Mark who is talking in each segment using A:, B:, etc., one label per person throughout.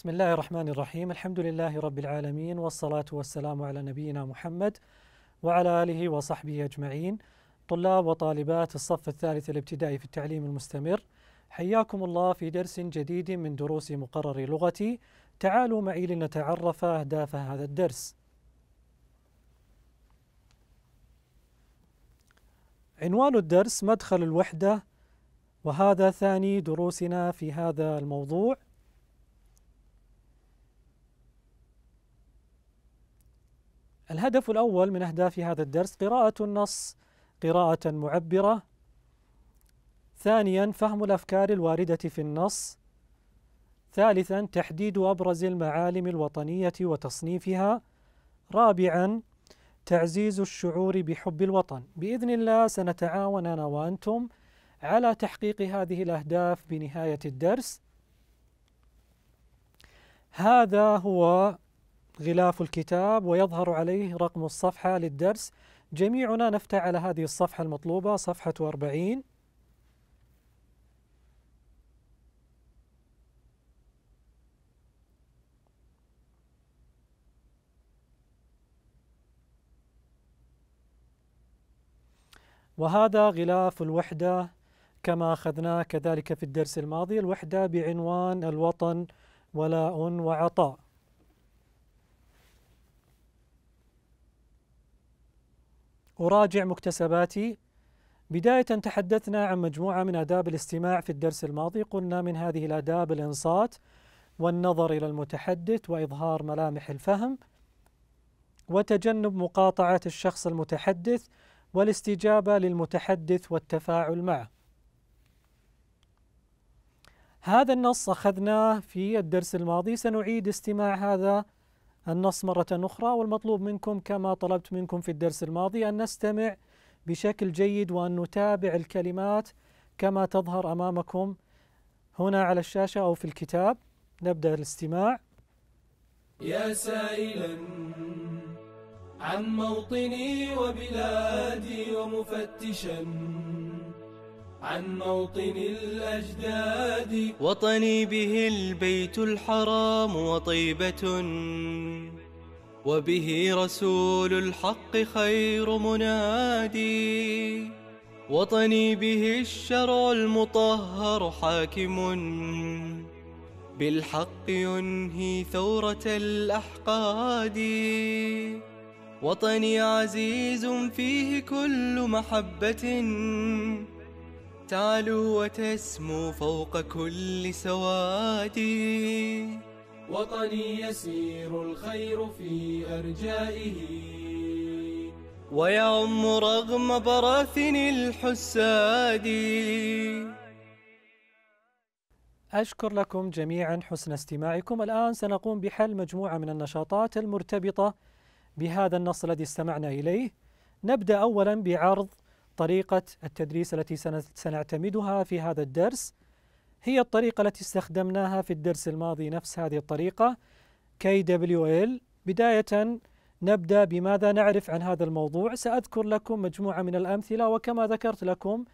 A: بسم الله الرحمن الرحيم الحمد لله رب العالمين والصلاة والسلام على نبينا محمد وعلى آله وصحبه أجمعين طلاب وطالبات الصف الثالث الابتدائي في التعليم المستمر حياكم الله في درس جديد من دروس مقرر لغتي تعالوا معي لنتعرف أهداف هذا الدرس عنوان الدرس مدخل الوحدة وهذا ثاني دروسنا في هذا الموضوع الهدف الأول من أهداف هذا الدرس قراءة النص قراءة معبرة ثانيا فهم الأفكار الواردة في النص ثالثا تحديد أبرز المعالم الوطنية وتصنيفها رابعا تعزيز الشعور بحب الوطن بإذن الله سنتعاون أنا وأنتم على تحقيق هذه الأهداف بنهاية الدرس هذا هو غلاف الكتاب ويظهر عليه رقم الصفحة للدرس جميعنا نفتح على هذه الصفحة المطلوبة صفحة 40 وهذا غلاف الوحدة كما أخذناه كذلك في الدرس الماضي الوحدة بعنوان الوطن ولاء وعطاء أراجع مكتسباتي بداية تحدثنا عن مجموعة من آداب الاستماع في الدرس الماضي قلنا من هذه الآداب الإنصات والنظر إلى المتحدث وإظهار ملامح الفهم وتجنب مقاطعة الشخص المتحدث والاستجابة للمتحدث والتفاعل معه هذا النص أخذناه في الدرس الماضي سنعيد استماع هذا النص مرة أخرى والمطلوب منكم كما طلبت منكم في الدرس الماضي أن نستمع بشكل جيد وأن نتابع الكلمات كما تظهر أمامكم هنا على الشاشة أو في الكتاب نبدأ الاستماع
B: يا سائلا
A: عن موطني وبلادي ومفتشا عن موطن الأجداد وطني به البيت الحرام وطيبة وبه رسول الحق خير منادي وطني به الشرع المطهر حاكم بالحق ينهي ثورة الأحقاد وطني عزيز فيه كل محبة تعلو وتسمو فوق كل سوادي وطني يسير الخير في أرجائه ويعم رغم براثن الحساد أشكر لكم جميعا حسن استماعكم الآن سنقوم بحل مجموعة من النشاطات المرتبطة بهذا النص الذي استمعنا إليه نبدأ أولا بعرض طريقة التدريس التي سنعتمدها في هذا الدرس هي الطريقة التي استخدمناها في الدرس الماضي نفس هذه الطريقة KWL بداية نبدأ بماذا نعرف عن هذا الموضوع سأذكر لكم مجموعة من الأمثلة وكما ذكرت لكم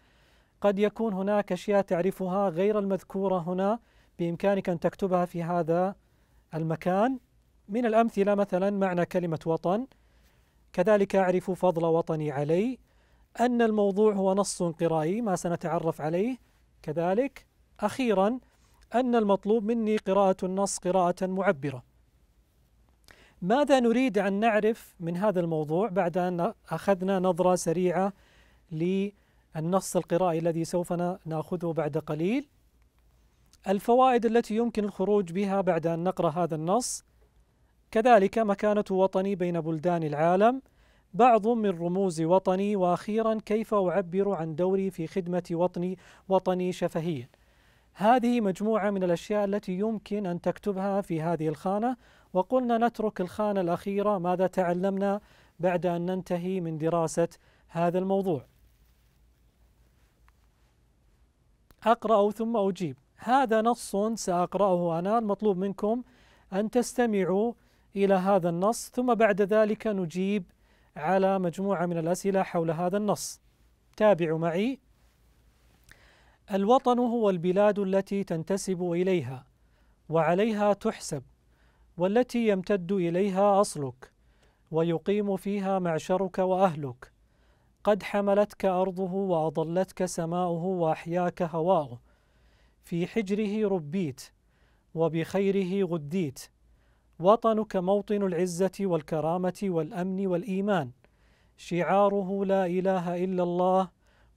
A: قد يكون هناك أشياء تعرفها غير المذكورة هنا بإمكانك أن تكتبها في هذا المكان من الأمثلة مثلا معنى كلمة وطن كذلك أعرف فضل وطني علي أن الموضوع هو نص قرائي ما سنتعرف عليه كذلك أخيرا أن المطلوب مني قراءة النص قراءة معبرة ماذا نريد أن نعرف من هذا الموضوع بعد أن أخذنا نظرة سريعة للنص القرائي الذي سوف نأخذه بعد قليل الفوائد التي يمكن الخروج بها بعد أن نقرأ هذا النص كذلك مكانة وطني بين بلدان العالم بعض من رموز وطني واخيرا كيف اعبر عن دوري في خدمه وطني وطني شفهيا. هذه مجموعه من الاشياء التي يمكن ان تكتبها في هذه الخانه وقلنا نترك الخانه الاخيره ماذا تعلمنا بعد ان ننتهي من دراسه هذا الموضوع. اقرا ثم اجيب. هذا نص ساقراه انا المطلوب منكم ان تستمعوا الى هذا النص ثم بعد ذلك نجيب على مجموعة من الأسئلة حول هذا النص تابعوا معي الوطن هو البلاد التي تنتسب إليها وعليها تحسب والتي يمتد إليها أصلك ويقيم فيها معشرك وأهلك قد حملتك أرضه وأضلتك سماؤه وأحياك هواؤه في حجره ربيت وبخيره غديت وطنك موطن العزة والكرامة والأمن والإيمان شعاره لا إله إلا الله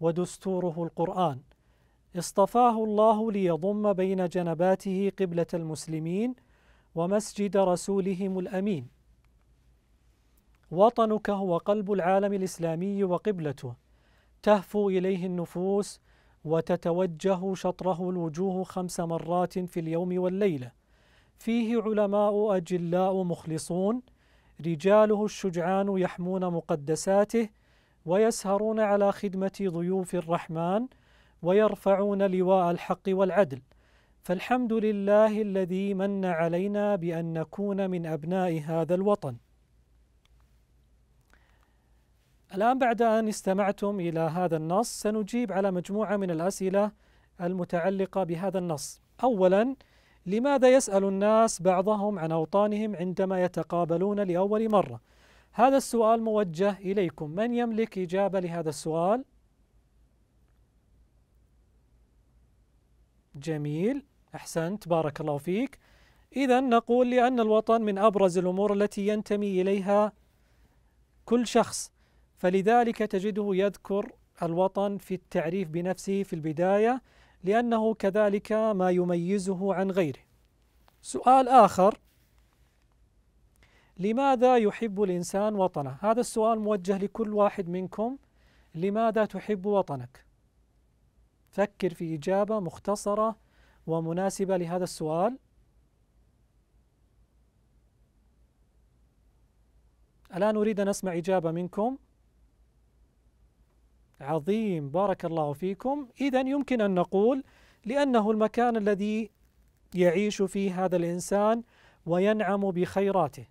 A: ودستوره القرآن اصطفاه الله ليضم بين جنباته قبلة المسلمين ومسجد رسولهم الأمين وطنك هو قلب العالم الإسلامي وقبلته تهفو إليه النفوس وتتوجه شطره الوجوه خمس مرات في اليوم والليله فيه علماء أجلاء مخلصون رجاله الشجعان يحمون مقدساته ويسهرون على خدمة ضيوف الرحمن ويرفعون لواء الحق والعدل فالحمد لله الذي من علينا بأن نكون من أبناء هذا الوطن الآن بعد أن استمعتم إلى هذا النص سنجيب على مجموعة من الأسئلة المتعلقة بهذا النص أولاً لماذا يسأل الناس بعضهم عن أوطانهم عندما يتقابلون لأول مرة؟ هذا السؤال موجه إليكم من يملك إجابة لهذا السؤال؟ جميل أحسنت بارك الله فيك إذا نقول لأن الوطن من أبرز الأمور التي ينتمي إليها كل شخص فلذلك تجده يذكر الوطن في التعريف بنفسه في البداية لأنه كذلك ما يميزه عن غيره سؤال آخر لماذا يحب الإنسان وطنه؟ هذا السؤال موجه لكل واحد منكم لماذا تحب وطنك؟ فكر في إجابة مختصرة ومناسبة لهذا السؤال الآن أريد أن أسمع إجابة منكم عظيم بارك الله فيكم إذا يمكن أن نقول لأنه المكان الذي يعيش فيه هذا الإنسان وينعم بخيراته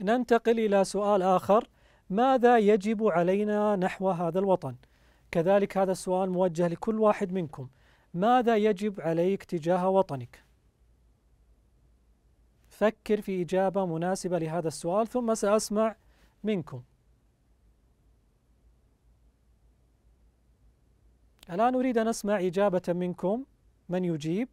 A: ننتقل إلى سؤال آخر ماذا يجب علينا نحو هذا الوطن؟ كذلك هذا السؤال موجه لكل واحد منكم ماذا يجب عليك تجاه وطنك؟ فكر في إجابة مناسبة لهذا السؤال ثم سأسمع منكم الآن أريد أن أسمع إجابة منكم من يجيب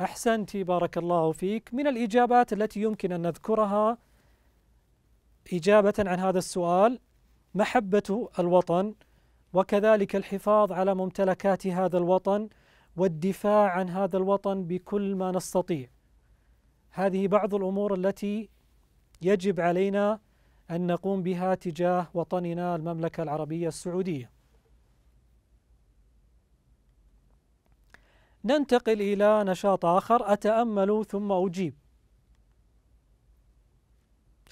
A: أحسنت بارك الله فيك من الإجابات التي يمكن أن نذكرها إجابة عن هذا السؤال محبة الوطن وكذلك الحفاظ على ممتلكات هذا الوطن والدفاع عن هذا الوطن بكل ما نستطيع هذه بعض الامور التي يجب علينا ان نقوم بها تجاه وطننا المملكه العربيه السعوديه ننتقل الى نشاط اخر اتامل ثم اجيب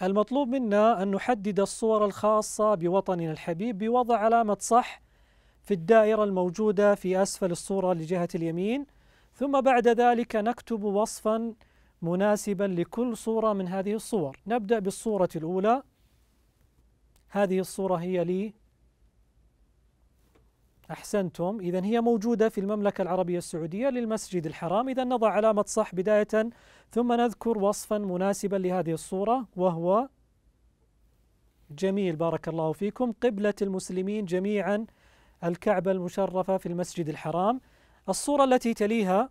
A: المطلوب منا ان نحدد الصور الخاصه بوطننا الحبيب بوضع علامه صح في الدائرة الموجودة في أسفل الصورة لجهة اليمين ثم بعد ذلك نكتب وصفا مناسبا لكل صورة من هذه الصور نبدأ بالصورة الأولى هذه الصورة هي لي أحسنتم إذا هي موجودة في المملكة العربية السعودية للمسجد الحرام إذا نضع علامة صح بداية ثم نذكر وصفا مناسبا لهذه الصورة وهو جميل بارك الله فيكم قبلة المسلمين جميعا الكعبة المشرفة في المسجد الحرام الصورة التي تليها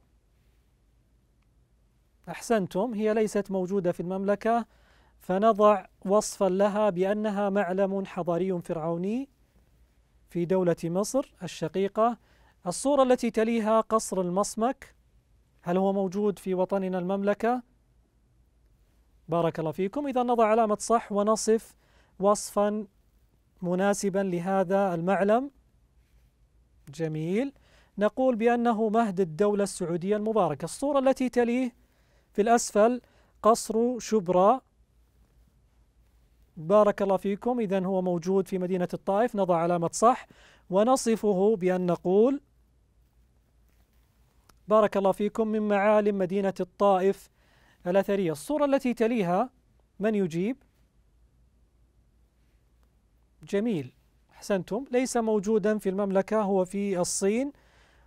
A: أحسنتم هي ليست موجودة في المملكة فنضع وصفا لها بأنها معلم حضاري فرعوني في دولة مصر الشقيقة الصورة التي تليها قصر المصمك هل هو موجود في وطننا المملكة؟ بارك الله فيكم إذا نضع علامة صح ونصف وصفا مناسبا لهذا المعلم جميل نقول بأنه مهد الدولة السعودية المباركة الصورة التي تليه في الأسفل قصر شبرا بارك الله فيكم إذا هو موجود في مدينة الطائف نضع علامة صح ونصفه بأن نقول بارك الله فيكم من معالم مدينة الطائف الأثرية الصورة التي تليها من يجيب؟ جميل أحسنتم ليس موجودا في المملكة هو في الصين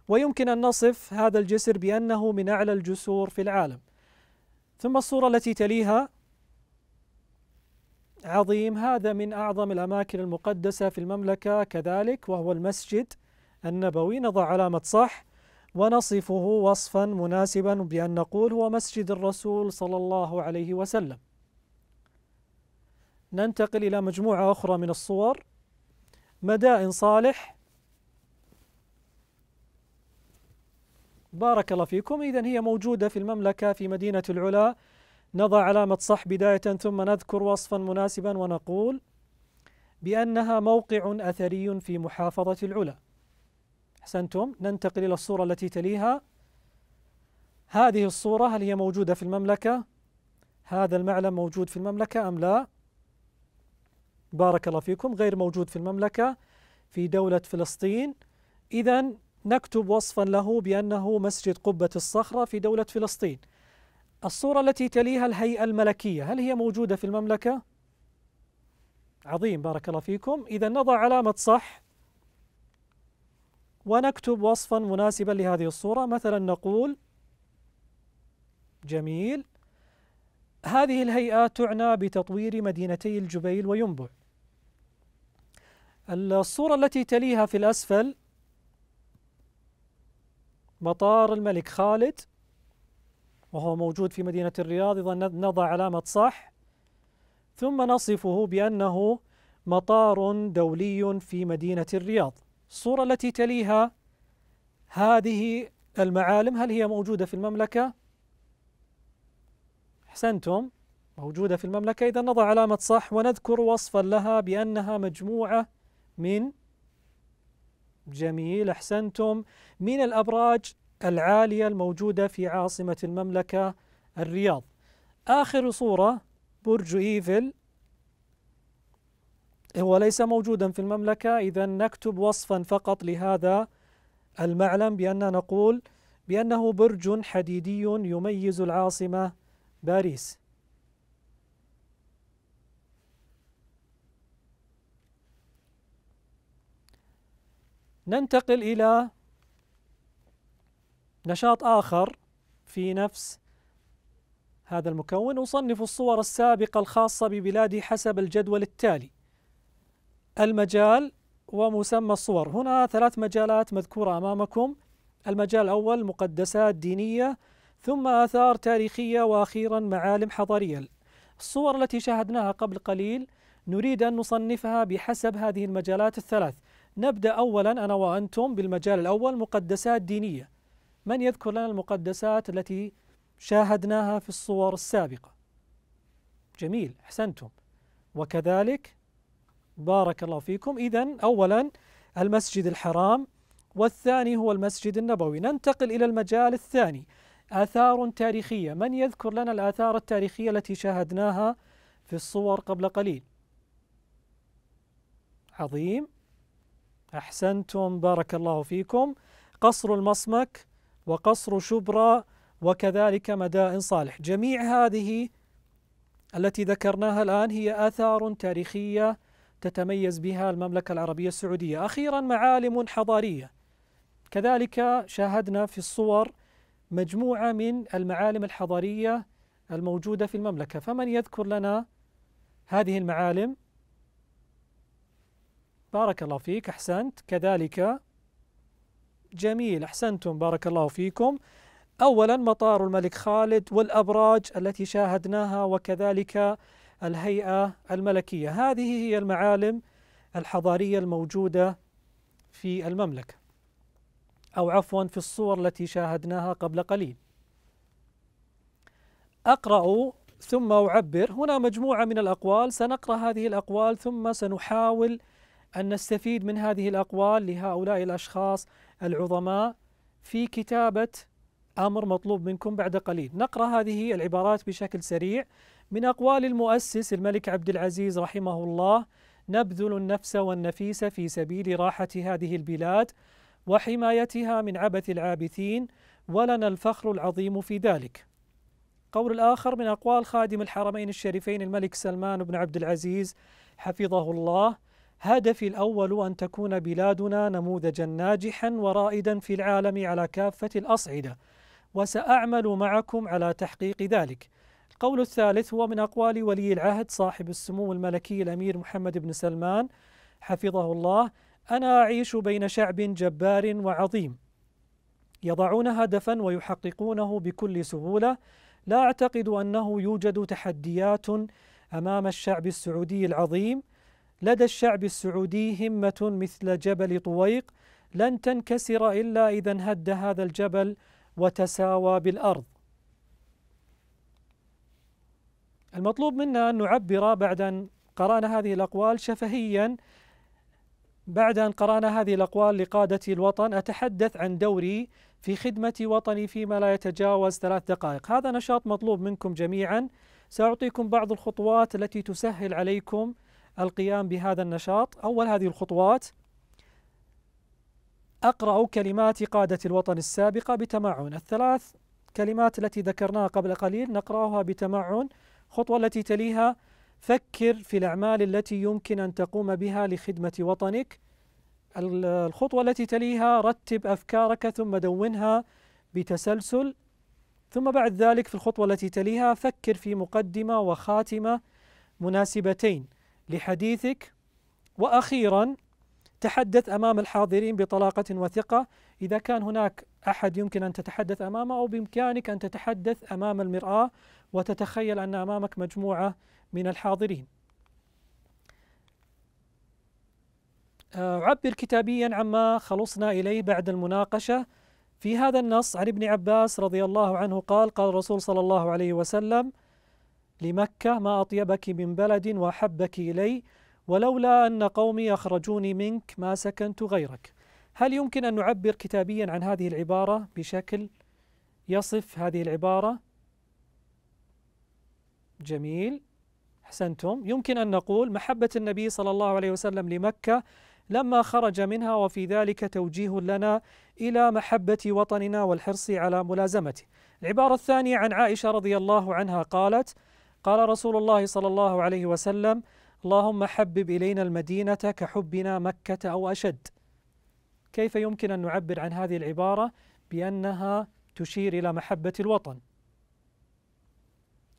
A: ويمكن أن نصف هذا الجسر بأنه من أعلى الجسور في العالم ثم الصورة التي تليها عظيم هذا من أعظم الأماكن المقدسة في المملكة كذلك وهو المسجد النبوي نضع علامة صح ونصفه وصفا مناسبا بأن نقول هو مسجد الرسول صلى الله عليه وسلم ننتقل إلى مجموعة أخرى من الصور مدائن صالح بارك الله فيكم إذا هي موجودة في المملكة في مدينة العلا نضع علامة صح بداية ثم نذكر وصفا مناسبا ونقول بأنها موقع أثري في محافظة العلا أحسنتم ننتقل إلى الصورة التي تليها هذه الصورة هل هي موجودة في المملكة؟ هذا المعلم موجود في المملكة أم لا؟ بارك الله فيكم غير موجود في المملكة في دولة فلسطين إذا نكتب وصفا له بأنه مسجد قبة الصخرة في دولة فلسطين الصورة التي تليها الهيئة الملكية هل هي موجودة في المملكة؟ عظيم بارك الله فيكم إذا نضع علامة صح ونكتب وصفا مناسبا لهذه الصورة مثلا نقول جميل هذه الهيئة تعنى بتطوير مدينتي الجبيل وينبع الصورة التي تليها في الأسفل مطار الملك خالد وهو موجود في مدينة الرياض إذا نضع علامة صح ثم نصفه بأنه مطار دولي في مدينة الرياض الصورة التي تليها هذه المعالم هل هي موجودة في المملكة؟ أحسنتم موجودة في المملكة إذا نضع علامة صح ونذكر وصفا لها بأنها مجموعة من جميل أحسنتم من الأبراج العالية الموجودة في عاصمة المملكة الرياض آخر صورة برج إيفل هو ليس موجودا في المملكة إذا نكتب وصفا فقط لهذا المعلم بأن نقول بأنه برج حديدي يميز العاصمة باريس ننتقل إلى نشاط آخر في نفس هذا المكون أصنف الصور السابقة الخاصة ببلادي حسب الجدول التالي المجال ومسمى الصور هنا ثلاث مجالات مذكورة أمامكم المجال الأول مقدسات دينية ثم آثار تاريخية وأخيرا معالم حضارية الصور التي شاهدناها قبل قليل نريد أن نصنفها بحسب هذه المجالات الثلاث نبدأ أولا أنا وأنتم بالمجال الأول مقدسات دينية من يذكر لنا المقدسات التي شاهدناها في الصور السابقة جميل أحسنتم وكذلك بارك الله فيكم إذا أولا المسجد الحرام والثاني هو المسجد النبوي ننتقل إلى المجال الثاني آثار تاريخية من يذكر لنا الآثار التاريخية التي شاهدناها في الصور قبل قليل عظيم أحسنتم بارك الله فيكم قصر المصمك وقصر شبرا وكذلك مدائن صالح جميع هذه التي ذكرناها الآن هي آثار تاريخية تتميز بها المملكة العربية السعودية أخيرا معالم حضارية كذلك شاهدنا في الصور مجموعة من المعالم الحضارية الموجودة في المملكة فمن يذكر لنا هذه المعالم بارك الله فيك أحسنت كذلك جميل أحسنتم بارك الله فيكم أولا مطار الملك خالد والأبراج التي شاهدناها وكذلك الهيئة الملكية هذه هي المعالم الحضارية الموجودة في المملكة أو عفوا في الصور التي شاهدناها قبل قليل أقرأ ثم أعبر هنا مجموعة من الأقوال سنقرأ هذه الأقوال ثم سنحاول أن نستفيد من هذه الأقوال لهؤلاء الأشخاص العظماء في كتابة أمر مطلوب منكم بعد قليل نقرأ هذه العبارات بشكل سريع من أقوال المؤسس الملك عبد العزيز رحمه الله نبذل النفس والنفيس في سبيل راحة هذه البلاد وحمايتها من عبث العابثين ولنا الفخر العظيم في ذلك قول الآخر من أقوال خادم الحرمين الشريفين الملك سلمان بن عبد العزيز حفظه الله هدفي الأول أن تكون بلادنا نموذجا ناجحا ورائدا في العالم على كافة الأصعدة وسأعمل معكم على تحقيق ذلك القول الثالث هو من أقوال ولي العهد صاحب السمو الملكي الأمير محمد بن سلمان حفظه الله أنا أعيش بين شعب جبار وعظيم يضعون هدفا ويحققونه بكل سهولة لا أعتقد أنه يوجد تحديات أمام الشعب السعودي العظيم لدى الشعب السعودي همة مثل جبل طويق لن تنكسر إلا إذا انهد هذا الجبل وتساوى بالأرض المطلوب منا أن نعبر بعد أن قرأنا هذه الأقوال شفهيا بعد أن قرأنا هذه الأقوال لقادة الوطن أتحدث عن دوري في خدمة وطني فيما لا يتجاوز ثلاث دقائق هذا نشاط مطلوب منكم جميعا سأعطيكم بعض الخطوات التي تسهل عليكم القيام بهذا النشاط أول هذه الخطوات أقرأ كلمات قادة الوطن السابقة بتمعن الثلاث كلمات التي ذكرناها قبل قليل نقرأها بتمعن الخطوة التي تليها فكر في الأعمال التي يمكن أن تقوم بها لخدمة وطنك الخطوة التي تليها رتب أفكارك ثم دونها بتسلسل ثم بعد ذلك في الخطوة التي تليها فكر في مقدمة وخاتمة مناسبتين لحديثك واخيرا تحدث امام الحاضرين بطلاقه وثقه اذا كان هناك احد يمكن ان تتحدث امامه او بامكانك ان تتحدث امام المراه وتتخيل ان امامك مجموعه من الحاضرين. آه، عبر كتابيا عما خلصنا اليه بعد المناقشه في هذا النص عن ابن عباس رضي الله عنه قال قال الرسول صلى الله عليه وسلم: لمكة ما أطيبك من بلد وأحبك إلي ولولا أن قومي أخرجوني منك ما سكنت غيرك هل يمكن أن نعبر كتابيا عن هذه العبارة بشكل يصف هذه العبارة جميل أحسنتم يمكن أن نقول محبة النبي صلى الله عليه وسلم لمكة لما خرج منها وفي ذلك توجيه لنا إلى محبة وطننا والحرص على ملازمته العبارة الثانية عن عائشة رضي الله عنها قالت قال رسول الله صلى الله عليه وسلم اللهم حبب إلينا المدينة كحبنا مكة أو أشد كيف يمكن أن نعبر عن هذه العبارة بأنها تشير إلى محبة الوطن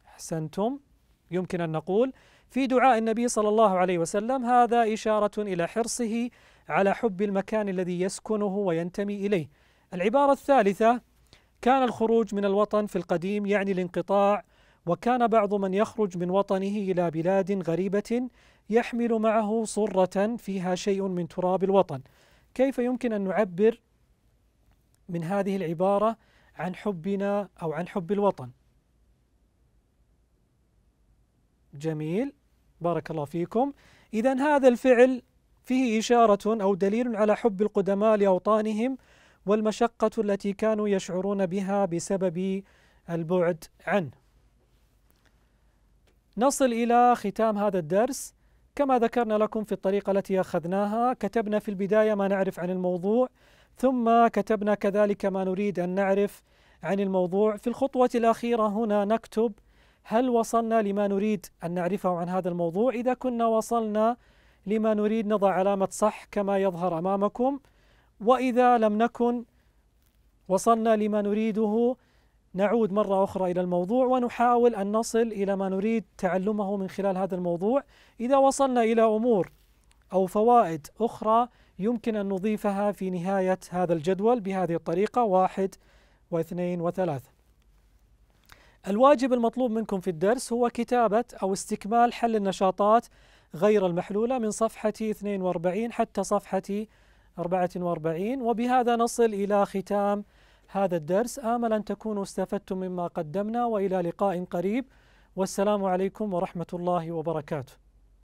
A: أحسنتم يمكن أن نقول في دعاء النبي صلى الله عليه وسلم هذا إشارة إلى حرصه على حب المكان الذي يسكنه وينتمي إليه العبارة الثالثة كان الخروج من الوطن في القديم يعني الانقطاع وكان بعض من يخرج من وطنه إلى بلاد غريبة يحمل معه صرة فيها شيء من تراب الوطن كيف يمكن أن نعبر من هذه العبارة عن حبنا أو عن حب الوطن جميل بارك الله فيكم إذا هذا الفعل فيه إشارة أو دليل على حب القدماء لأوطانهم والمشقة التي كانوا يشعرون بها بسبب البعد عنه نصل إلى ختام هذا الدرس كما ذكرنا لكم في الطريقة التي أخذناها كتبنا في البداية ما نعرف عن الموضوع ثم كتبنا كذلك ما نريد أن نعرف عن الموضوع في الخطوة الأخيرة هنا نكتب هل وصلنا لما نريد أن نعرفه عن هذا الموضوع إذا كنا وصلنا لما نريد نضع علامة صح كما يظهر أمامكم وإذا لم نكن وصلنا لما نريده نعود مرة أخرى إلى الموضوع ونحاول أن نصل إلى ما نريد تعلمه من خلال هذا الموضوع إذا وصلنا إلى أمور أو فوائد أخرى يمكن أن نضيفها في نهاية هذا الجدول بهذه الطريقة واحد واثنين وثلاثة الواجب المطلوب منكم في الدرس هو كتابة أو استكمال حل النشاطات غير المحلولة من صفحة 42 حتى صفحة 44 وبهذا نصل إلى ختام هذا الدرس آمل أن تكونوا استفدتم مما قدمنا وإلى لقاء قريب والسلام عليكم ورحمة الله وبركاته